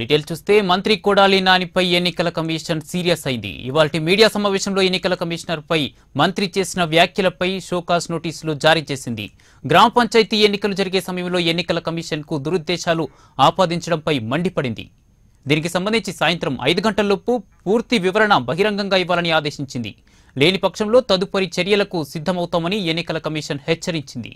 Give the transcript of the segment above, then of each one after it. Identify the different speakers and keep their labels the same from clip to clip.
Speaker 1: detail చూస్తే మంత్రి కొడాలి నానిపై ఎన్నికల కమిషన్ సీరియస్ అయింది ఇవాళ మీడియా సమావేశంలో ఎన్నికల కమిషనర్పై మంత్రి చేసిన వ్యాఖ్యలపై షోకాస్ నోటీసులు జారీ చేసింది గ్రామ పంచాయతీ ఎన్నికలు జరిగే సమయంలో ఎన్నికల కమిషన్కు దురుద్దేశాలు ఆపాదించడంపై మండిపడింది దీనికి సంబంధించి సాయంత్రం ఐదు గంటలలోపు పూర్తి వివరణ బహిరంగంగా ఇవ్వాలని ఆదేశించింది లేని పక్షంలో తదుపరి చర్యలకు సిద్ధమవుతామని ఎన్నికల కమిషన్ హెచ్చరించింది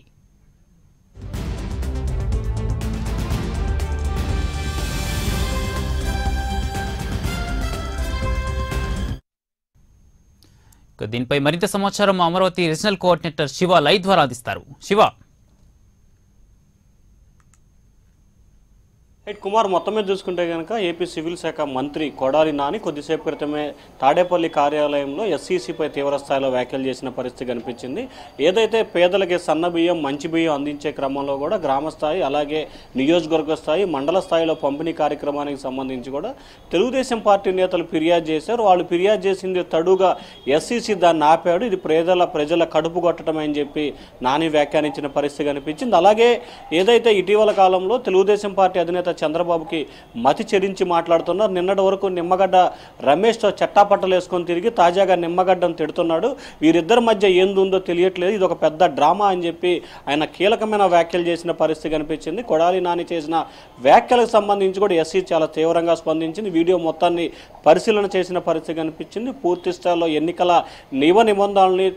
Speaker 1: దీనిపై మరింత సమాచారం అమరావతి రీజనల్ కోఆర్డినేటర్ శివ లై ద్వారా అందిస్తారు శివ
Speaker 2: రైట్ కుమార్ మొత్తం మీద చూసుకుంటే కనుక ఏపీ సివిల్ శాఖ మంత్రి కొడాలి నాని కొద్దిసేపు క్రితమే తాడేపల్లి కార్యాలయంలో ఎస్సీసీపై తీవ్రస్థాయిలో వ్యాఖ్యలు చేసిన పరిస్థితి కనిపించింది ఏదైతే పేదలకి సన్న బియ్యం మంచి బియ్యం అందించే క్రమంలో కూడా గ్రామస్థాయి అలాగే నియోజకవర్గ స్థాయి మండల స్థాయిలో పంపిణీ కార్యక్రమానికి సంబంధించి కూడా తెలుగుదేశం పార్టీ నేతలు ఫిర్యాదు చేశారు వాళ్ళు ఫిర్యాదు చేసింది తడుగా ఎస్సీసీ దాన్ని ఆపాడు ఇది పేదల ప్రజల కడుపు కొట్టడమే అని చెప్పి నాని వ్యాఖ్యానించిన పరిస్థితి కనిపించింది అలాగే ఏదైతే ఇటీవల కాలంలో తెలుగుదేశం పార్టీ అధినేత చంద్రబాబుకి మతి చెరించి మాట్లాడుతున్నారు నిన్నటి వరకు నిమ్మగడ్డ రమేష్తో చట్టాపట్టలు వేసుకొని తిరిగి తాజాగా నిమ్మగడ్డను తిడుతున్నాడు వీరిద్దరి మధ్య ఉందో తెలియట్లేదు ఇది ఒక పెద్ద డ్రామా అని చెప్పి ఆయన కీలకమైన వ్యాఖ్యలు చేసిన పరిస్థితి కనిపించింది కొడాలి నాని చేసిన వ్యాఖ్యలకు సంబంధించి కూడా ఎస్సీ చాలా తీవ్రంగా స్పందించింది వీడియో మొత్తాన్ని పరిశీలన చేసిన పరిస్థితి కనిపించింది పూర్తి స్థాయిలో ఎన్నికల నియమ నిబంధనల్ని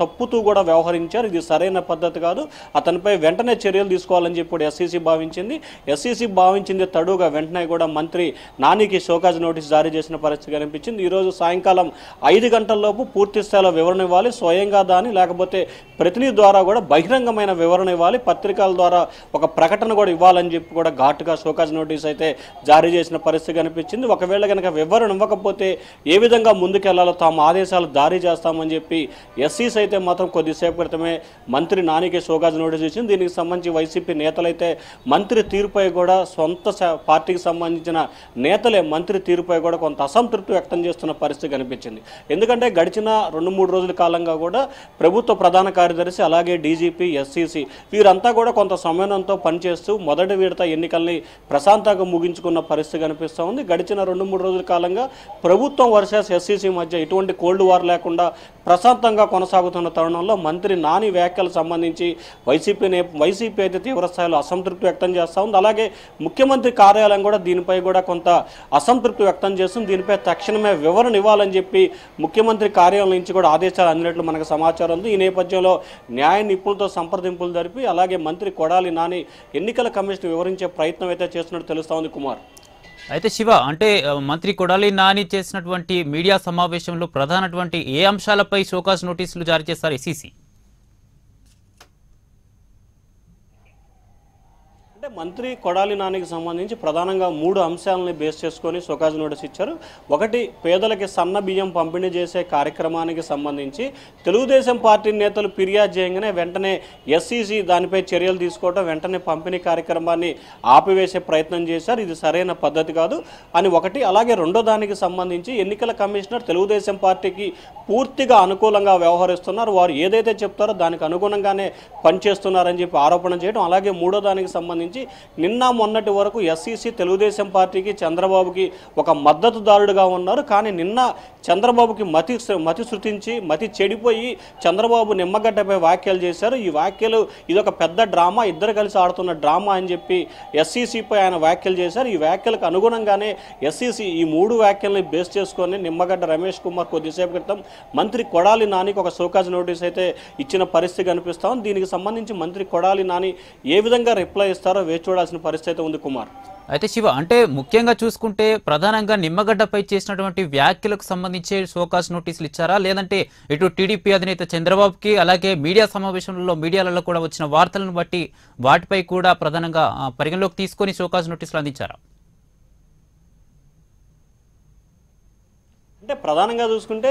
Speaker 2: తప్పుతూ కూడా వ్యవహరించారు ఇది సరైన పద్ధతి కాదు అతనిపై వెంటనే చర్యలు తీసుకోవాలని చెప్పి ఎస్సీసీ భావించింది ఎస్సీసీ భావించి లభించింది తడుగా వెంటనే కూడా మంత్రి నానికి షోకాజ్ నోటీస్ జారీ చేసిన పరిస్థితి కనిపించింది ఈరోజు సాయంకాలం ఐదు గంటల్లోపు పూర్తి స్థాయిలో వివరణ ఇవ్వాలి స్వయంగా దాని లేకపోతే ప్రతినిధి ద్వారా కూడా బహిరంగమైన వివరణ ఇవ్వాలి పత్రికల ద్వారా ఒక ప్రకటన కూడా ఇవ్వాలని చెప్పి కూడా ఘాటుగా షోకాజ్ నోటీస్ అయితే జారీ చేసిన పరిస్థితి కనిపించింది ఒకవేళ కనుక వివరణ ఇవ్వకపోతే ఏ విధంగా ముందుకెళ్లాలో తాము ఆదేశాలు జారీ చేస్తామని చెప్పి ఎస్సీస్ అయితే మాత్రం కొద్దిసేపు క్రితమే మంత్రి నానికి షోకాజ్ నోటీస్ ఇచ్చింది దీనికి సంబంధించి వైసీపీ నేతలైతే మంత్రి తీరుపై కూడా స్వంత సొంత పార్టీకి సంబంధించిన నేతలే మంత్రి తీరుపై కూడా కొంత అసంతృప్తి వ్యక్తం చేస్తున్న పరిస్థితి కనిపించింది ఎందుకంటే గడిచిన రెండు మూడు రోజుల కాలంగా కూడా ప్రభుత్వ ప్రధాన కార్యదర్శి అలాగే డీజీపీ ఎస్సీసీ వీరంతా కూడా కొంత సమయంతో పనిచేస్తూ మొదటి విడత ఎన్నికల్ని ప్రశాంతంగా ముగించుకున్న పరిస్థితి కనిపిస్తూ ఉంది గడిచిన రెండు మూడు రోజుల కాలంగా ప్రభుత్వం వర్సెస్ ఎస్సీసీ మధ్య ఎటువంటి కోల్డ్ వార్ లేకుండా ప్రశాంతంగా కొనసాగుతున్న తరుణంలో మంత్రి నాని వ్యాఖ్యలకు సంబంధించి వైసీపీ వైసీపీ అయితే తీవ్రస్థాయిలో అసంతృప్తి వ్యక్తం చేస్తూ ఉంది అలాగే ముఖ్య ముఖ్యమంత్రి కార్యాలయం కూడా దీనిపై కూడా కొంత అసంతృప్తి వ్యక్తం చేస్తుంది దీనిపై తక్షణమే వివరణ ఇవ్వాలని చెప్పి ముఖ్యమంత్రి కార్యాలయం నుంచి కూడా ఆదేశాలు అందినట్లు మనకు సమాచారం ఉంది ఈ నేపథ్యంలో న్యాయ నిపుణులతో సంప్రదింపులు జరిపి అలాగే మంత్రి కొడాలి నాని ఎన్నికల కమిషన్ వివరించే ప్రయత్నం అయితే చేస్తున్నట్టు తెలుస్తా ఉంది కుమార్
Speaker 1: అయితే శివ అంటే మంత్రి కొడాలి నాని చేసినటువంటి మీడియా సమావేశంలో ప్రధానటువంటి ఏ అంశాలపై షోకాస్ నోటీసులు జారీ చేస్తారు ఎస్ఈసీ
Speaker 2: అంటే మంత్రి కొడాలి నానికి సంబంధించి ప్రధానంగా మూడు అంశాలని బేస్ చేసుకొని సొకాజ్ నోటీస్ ఇచ్చారు ఒకటి పేదలకి సన్న బియ్యం పంపిణీ చేసే కార్యక్రమానికి సంబంధించి తెలుగుదేశం పార్టీ నేతలు ఫిర్యాదు చేయగానే వెంటనే ఎస్సీసీ దానిపై చర్యలు తీసుకోవటం వెంటనే పంపిణీ కార్యక్రమాన్ని ఆపివేసే ప్రయత్నం చేశారు ఇది సరైన పద్ధతి కాదు అని ఒకటి అలాగే రెండో దానికి సంబంధించి ఎన్నికల కమిషనర్ తెలుగుదేశం పార్టీకి పూర్తిగా అనుకూలంగా వ్యవహరిస్తున్నారు వారు ఏదైతే చెప్తారో దానికి అనుగుణంగానే పనిచేస్తున్నారని చెప్పి ఆరోపణ చేయడం అలాగే మూడో దానికి సంబంధించి సంబంధించి నిన్న మొన్నటి వరకు ఎస్సీసీ తెలుగుదేశం పార్టీకి చంద్రబాబుకి ఒక మద్దతుదారుడుగా ఉన్నారు కానీ నిన్న చంద్రబాబుకి మతి మతి శృతించి మతి చెడిపోయి చంద్రబాబు నిమ్మగడ్డపై వ్యాఖ్యలు చేశారు ఈ వ్యాఖ్యలు ఇదొక పెద్ద డ్రామా ఇద్దరు కలిసి ఆడుతున్న డ్రామా అని చెప్పి ఎస్సీసీపై ఆయన వ్యాఖ్యలు చేశారు ఈ వ్యాఖ్యలకు అనుగుణంగానే ఎస్సీసీ ఈ మూడు వ్యాఖ్యల్ని బేస్ చేసుకొని నిమ్మగడ్డ రమేష్ కుమార్ కొద్దిసేపు క్రితం మంత్రి కొడాలి నానికి ఒక సోకాజ్ నోటీస్ అయితే ఇచ్చిన పరిస్థితి కనిపిస్తాం దీనికి సంబంధించి మంత్రి కొడాలి నాని ఏ విధంగా రిప్లై ఇస్తారో వేచి చూడాల్సిన పరిస్థితి ఉంది కుమార్
Speaker 1: అయితే శివ అంటే ముఖ్యంగా చూసుకుంటే ప్రధానంగా నిమ్మగడ్డపై చేసినటువంటి వ్యాఖ్యలకు సంబంధించి షోకాస్ నోటీసులు ఇచ్చారా లేదంటే ఇటు టీడీపీ అధినేత చంద్రబాబుకి అలాగే మీడియా సమావేశంలో మీడియాలలో కూడా వచ్చిన వార్తలను బట్టి వాటిపై కూడా ప్రధానంగా పరిగణలోకి తీసుకొని షోకాస్ నోటీసులు అందించారా
Speaker 2: అంటే ప్రధానంగా చూసుకుంటే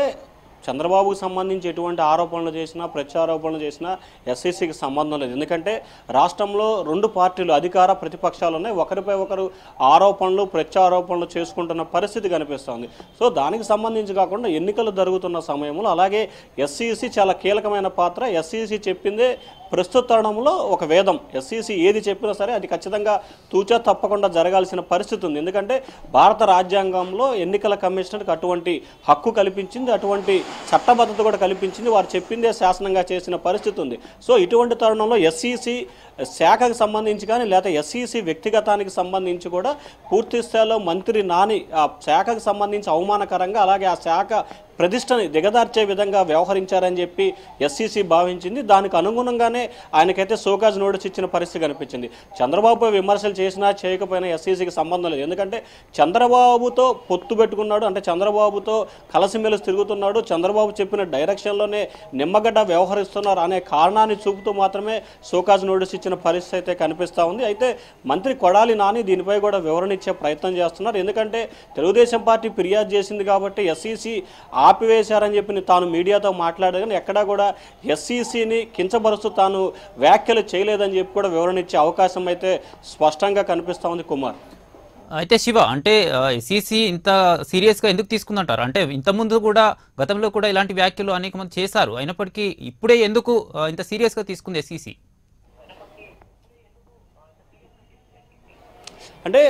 Speaker 2: చంద్రబాబుకు సంబంధించి ఎటువంటి ఆరోపణలు చేసినా ప్రత్యారోపణలు చేసినా ఎస్సీసీకి సంబంధం లేదు ఎందుకంటే రాష్ట్రంలో రెండు పార్టీలు అధికార ప్రతిపక్షాలు ఉన్నాయి ఒకరిపై ఒకరు ఆరోపణలు ప్రత్యారోపణలు చేసుకుంటున్న పరిస్థితి కనిపిస్తోంది సో దానికి సంబంధించి కాకుండా ఎన్నికలు జరుగుతున్న సమయంలో అలాగే ఎస్సీసీ చాలా కీలకమైన పాత్ర ఎస్సీసీ చెప్పిందే ప్రస్తుత తరుణంలో ఒక వేదం ఎస్సీసీ ఏది చెప్పినా సరే అది ఖచ్చితంగా తూచా తప్పకుండా జరగాల్సిన పరిస్థితి ఉంది ఎందుకంటే భారత రాజ్యాంగంలో ఎన్నికల కమిషనర్కి అటువంటి హక్కు కల్పించింది అటువంటి చట్టబద్ధత కూడా కల్పించింది వారు చెప్పిందే శాసనంగా చేసిన పరిస్థితి ఉంది సో ఇటువంటి తరుణంలో ఎస్సీసీ శాఖకు సంబంధించి కానీ లేదా ఎస్సీసీ వ్యక్తిగతానికి సంబంధించి కూడా పూర్తి స్థాయిలో మంత్రి నాని ఆ శాఖకు సంబంధించి అవమానకరంగా అలాగే ఆ శాఖ ప్రతిష్టని దిగదార్చే విధంగా వ్యవహరించారని చెప్పి ఎస్సీసీ భావించింది దానికి అనుగుణంగానే ఆయనకైతే సోకాజ్ నోటీస్ ఇచ్చిన పరిస్థితి కనిపించింది చంద్రబాబు విమర్శలు చేసినా చేయకపోయినా ఎస్సీసీకి సంబంధం లేదు ఎందుకంటే చంద్రబాబుతో పొత్తు పెట్టుకున్నాడు అంటే చంద్రబాబుతో కలసిమెలిసి తిరుగుతున్నాడు చంద్ర చంద్రబాబు చెప్పిన డైరెక్షన్లోనే నిమ్మగడ్డ వ్యవహరిస్తున్నారు అనే కారణాన్ని చూపుతూ మాత్రమే సోకాజ్ నోటీస్ ఇచ్చిన పరిస్థితి అయితే కనిపిస్తూ ఉంది అయితే మంత్రి కొడాలి నాని దీనిపై కూడా వివరణ ఇచ్చే ప్రయత్నం చేస్తున్నారు ఎందుకంటే తెలుగుదేశం పార్టీ ఫిర్యాదు చేసింది కాబట్టి ఎస్ఈసి e ఆపివేశారని చెప్పి తాను మీడియాతో మాట్లాడగానే ఎక్కడా కూడా ఎస్ఈసిని e కించబరుస్తూ తాను వ్యాఖ్యలు చేయలేదని చెప్పి కూడా వివరణ ఇచ్చే అవకాశం అయితే స్పష్టంగా కనిపిస్తూ ఉంది కుమార్
Speaker 1: అయితే శివ అంటే సిసి ఇంత సీరియస్గా ఎందుకు తీసుకుందంటారు అంటే ముందు కూడా గతంలో కూడా ఇలాంటి వ్యాఖ్యలు అనేక మంది చేశారు అయినప్పటికీ ఇప్పుడే ఎందుకు ఇంత సీరియస్గా తీసుకుంది ఎస్ఈసి అంటే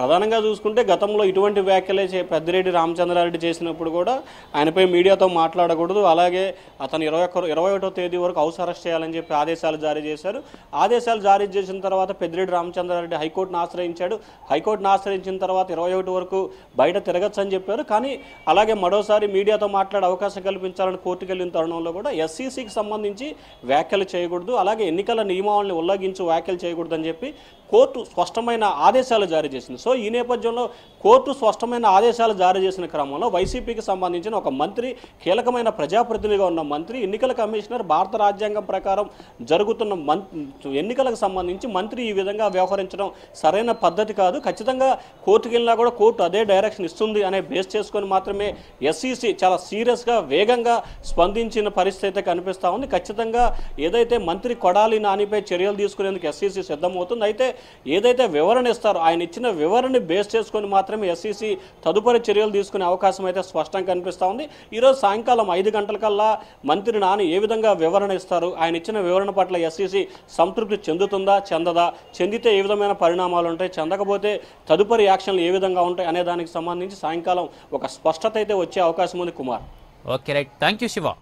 Speaker 2: ప్రధానంగా చూసుకుంటే గతంలో ఇటువంటి వ్యాఖ్యలే చే పెద్దిరెడ్డి రామచంద్రారెడ్డి చేసినప్పుడు కూడా ఆయనపై మీడియాతో మాట్లాడకూడదు అలాగే అతను ఇరవై ఒక్క ఇరవై ఒకటో తేదీ వరకు హౌస్ అరెస్ట్ చేయాలని చెప్పి ఆదేశాలు జారీ చేశారు ఆదేశాలు జారీ చేసిన తర్వాత పెద్దిరెడ్డి రామచంద్రారెడ్డి హైకోర్టును ఆశ్రయించాడు హైకోర్టును ఆశ్రయించిన తర్వాత ఇరవై ఒకటి వరకు బయట తిరగచ్చు అని చెప్పారు కానీ అలాగే మరోసారి మీడియాతో మాట్లాడే అవకాశం కల్పించాలని కోర్టుకు వెళ్ళిన తరుణంలో కూడా ఎస్సీసీకి సంబంధించి వ్యాఖ్యలు చేయకూడదు అలాగే ఎన్నికల నియమావళిని ఉల్లంఘించి వ్యాఖ్యలు చేయకూడదని చెప్పి కోర్టు స్పష్టమైన ఆదేశాలు జారీ చేసింది సో సో ఈ నేపథ్యంలో కోర్టు స్పష్టమైన ఆదేశాలు జారీ చేసిన క్రమంలో వైసీపీకి సంబంధించిన ఒక మంత్రి కీలకమైన ప్రజాప్రతినిధిగా ఉన్న మంత్రి ఎన్నికల కమిషనర్ భారత రాజ్యాంగం ప్రకారం జరుగుతున్న ఎన్నికలకు సంబంధించి మంత్రి ఈ విధంగా వ్యవహరించడం సరైన పద్ధతి కాదు ఖచ్చితంగా కోర్టుకి వెళ్ళినా కూడా కోర్టు అదే డైరెక్షన్ ఇస్తుంది అనే బేస్ చేసుకొని మాత్రమే ఎస్ఈసి చాలా సీరియస్గా వేగంగా స్పందించిన పరిస్థితి అయితే కనిపిస్తూ ఉంది ఖచ్చితంగా ఏదైతే మంత్రి కొడాలి నానిపై చర్యలు తీసుకునేందుకు ఎస్ఈసి సిద్ధమవుతుంది అయితే ఏదైతే వివరణ ఇస్తారో ఆయన ఇచ్చిన వివరణ ఎవరిని బేస్ చేసుకొని మాత్రమే ఎస్ఈసి తదుపరి చర్యలు తీసుకునే అవకాశం అయితే స్పష్టంగా కనిపిస్తూ ఉంది ఈరోజు సాయంకాలం ఐదు గంటలకల్లా మంత్రి నాని ఏ విధంగా వివరణ ఇస్తారు ఆయన ఇచ్చిన వివరణ పట్ల ఎస్సీసీ సంతృప్తి చెందుతుందా చెందదా చెందితే ఏ విధమైన పరిణామాలు ఉంటాయి చెందకపోతే తదుపరి యాక్షన్లు ఏ విధంగా ఉంటాయి అనే దానికి సంబంధించి సాయంకాలం ఒక స్పష్టత అయితే వచ్చే అవకాశం ఉంది Kumar
Speaker 1: okay right thank you Shiva